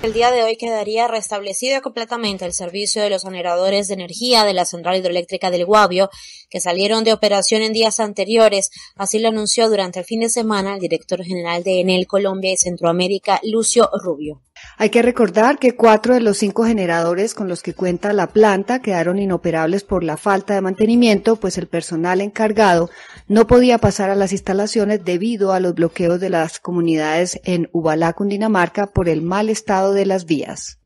El día de hoy quedaría restablecido completamente el servicio de los generadores de energía de la central hidroeléctrica del Guavio, que salieron de operación en días anteriores, así lo anunció durante el fin de semana el director general de Enel Colombia y Centroamérica, Lucio Rubio. Hay que recordar que cuatro de los cinco generadores con los que cuenta la planta quedaron inoperables por la falta de mantenimiento, pues el personal encargado no podía pasar a las instalaciones debido a los bloqueos de las comunidades en Ubalá, Cundinamarca, por el mal estado de las vías.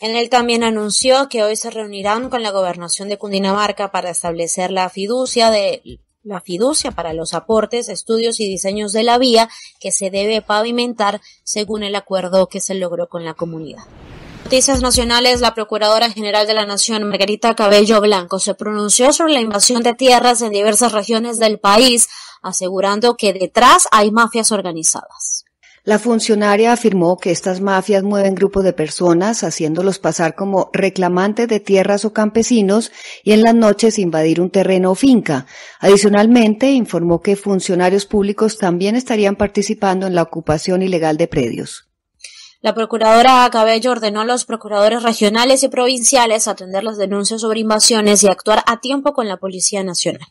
En él también anunció que hoy se reunirán con la gobernación de Cundinamarca para establecer la fiducia de la fiducia para los aportes, estudios y diseños de la vía que se debe pavimentar según el acuerdo que se logró con la comunidad. Noticias Nacionales, la Procuradora General de la Nación, Margarita Cabello Blanco, se pronunció sobre la invasión de tierras en diversas regiones del país, asegurando que detrás hay mafias organizadas. La funcionaria afirmó que estas mafias mueven grupos de personas haciéndolos pasar como reclamantes de tierras o campesinos y en las noches invadir un terreno o finca. Adicionalmente, informó que funcionarios públicos también estarían participando en la ocupación ilegal de predios. La procuradora Cabello ordenó a los procuradores regionales y provinciales atender las denuncias sobre invasiones y actuar a tiempo con la Policía Nacional.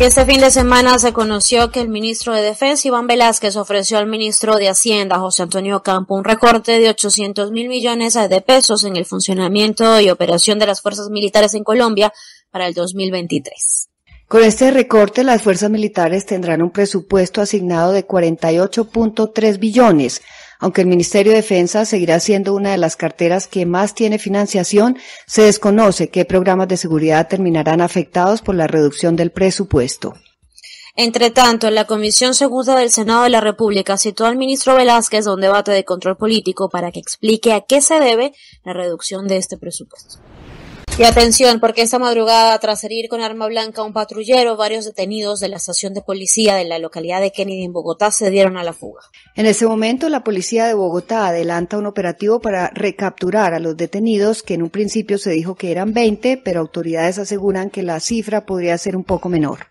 Este fin de semana se conoció que el ministro de Defensa, Iván Velázquez, ofreció al ministro de Hacienda, José Antonio Campo, un recorte de 800 mil millones de pesos en el funcionamiento y operación de las fuerzas militares en Colombia para el 2023. Con este recorte, las fuerzas militares tendrán un presupuesto asignado de 48.3 billones, aunque el Ministerio de Defensa seguirá siendo una de las carteras que más tiene financiación, se desconoce qué programas de seguridad terminarán afectados por la reducción del presupuesto. Entre tanto, la Comisión Segunda del Senado de la República citó al ministro Velázquez a un debate de control político para que explique a qué se debe la reducción de este presupuesto. Y atención, porque esta madrugada, tras herir con arma blanca a un patrullero, varios detenidos de la estación de policía de la localidad de Kennedy en Bogotá se dieron a la fuga. En ese momento, la policía de Bogotá adelanta un operativo para recapturar a los detenidos, que en un principio se dijo que eran 20, pero autoridades aseguran que la cifra podría ser un poco menor.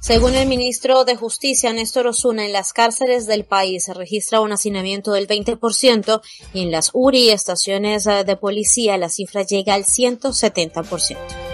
Según el ministro de Justicia, Néstor Osuna, en las cárceles del país se registra un hacinamiento del 20% y en las URI, estaciones eh, de policía, la cifra llega al 170%.